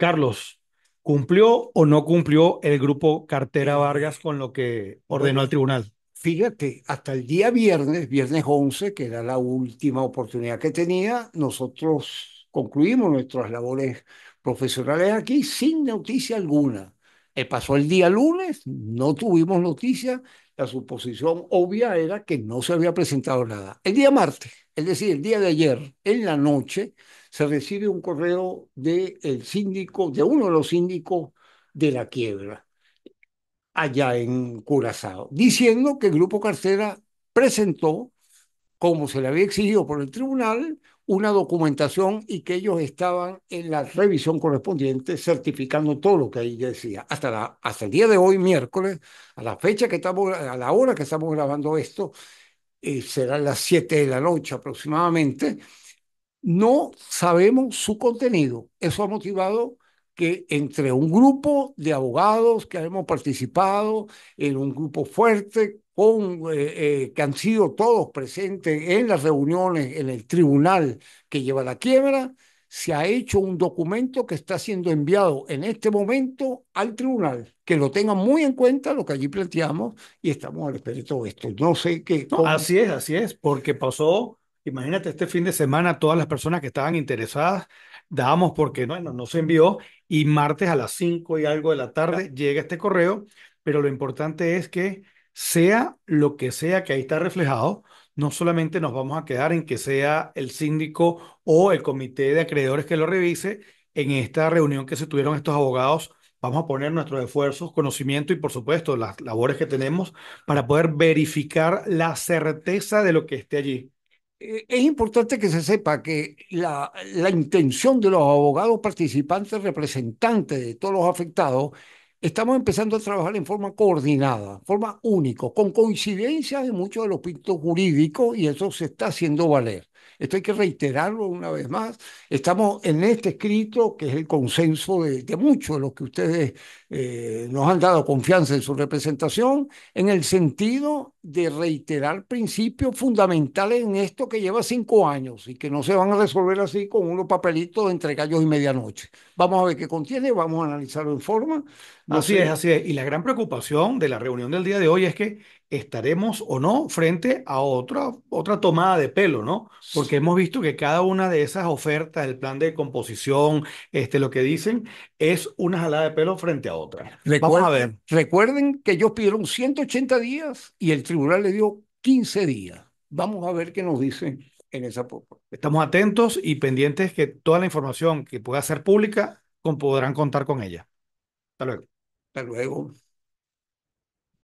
Carlos, ¿cumplió o no cumplió el grupo Cartera Vargas con lo que ordenó el tribunal? Fíjate, hasta el día viernes, viernes 11, que era la última oportunidad que tenía, nosotros concluimos nuestras labores profesionales aquí sin noticia alguna. Eh, pasó el día lunes, no tuvimos noticias, la suposición obvia era que no se había presentado nada. El día martes, es decir, el día de ayer, en la noche, se recibe un correo de el síndico, de uno de los síndicos de la quiebra, allá en Curazao, diciendo que el Grupo Cartera presentó como se le había exigido por el tribunal, una documentación y que ellos estaban en la revisión correspondiente certificando todo lo que ahí decía. Hasta, la, hasta el día de hoy, miércoles, a la fecha que estamos, a la hora que estamos grabando esto, eh, será las 7 de la noche aproximadamente, no sabemos su contenido. Eso ha motivado que entre un grupo de abogados que hemos participado en un grupo fuerte eh, eh, que han sido todos presentes en las reuniones en el tribunal que lleva la quiebra, se ha hecho un documento que está siendo enviado en este momento al tribunal. Que lo tengan muy en cuenta lo que allí planteamos y estamos al espíritu de todo esto. No sé qué. así es, así es, porque pasó, imagínate, este fin de semana todas las personas que estaban interesadas damos porque bueno, no se envió y martes a las 5 y algo de la tarde llega este correo, pero lo importante es que sea lo que sea que ahí está reflejado, no solamente nos vamos a quedar en que sea el síndico o el comité de acreedores que lo revise, en esta reunión que se tuvieron estos abogados, vamos a poner nuestros esfuerzos, conocimiento y por supuesto las labores que tenemos para poder verificar la certeza de lo que esté allí. Eh, es importante que se sepa que la, la intención de los abogados participantes, representantes de todos los afectados, estamos empezando a trabajar en forma coordinada, forma única, con coincidencia de muchos de los puntos jurídicos y eso se está haciendo valer. Esto hay que reiterarlo una vez más. Estamos en este escrito, que es el consenso de, muchos de los que ustedes eh, nos han dado confianza en su representación, en el sentido de reiterar principios fundamentales en esto que lleva cinco años y que no se van a resolver así con unos papelitos entre gallos y medianoche. Vamos a ver qué contiene, vamos a analizarlo en forma. así es, así es. Y la gran preocupación de la reunión del día de hoy es que estaremos o no frente a otra, otra tomada de pelo, ¿no? Porque hemos visto que cada una de esas ofertas, el plan de composición, este, lo que dicen, es una jalada de pelo frente a otra. Recuerden, Vamos a ver. Recuerden que ellos pidieron 180 días y el tribunal le dio 15 días. Vamos a ver qué nos dicen en esa Estamos atentos y pendientes que toda la información que pueda ser pública podrán contar con ella. Hasta luego. Hasta luego.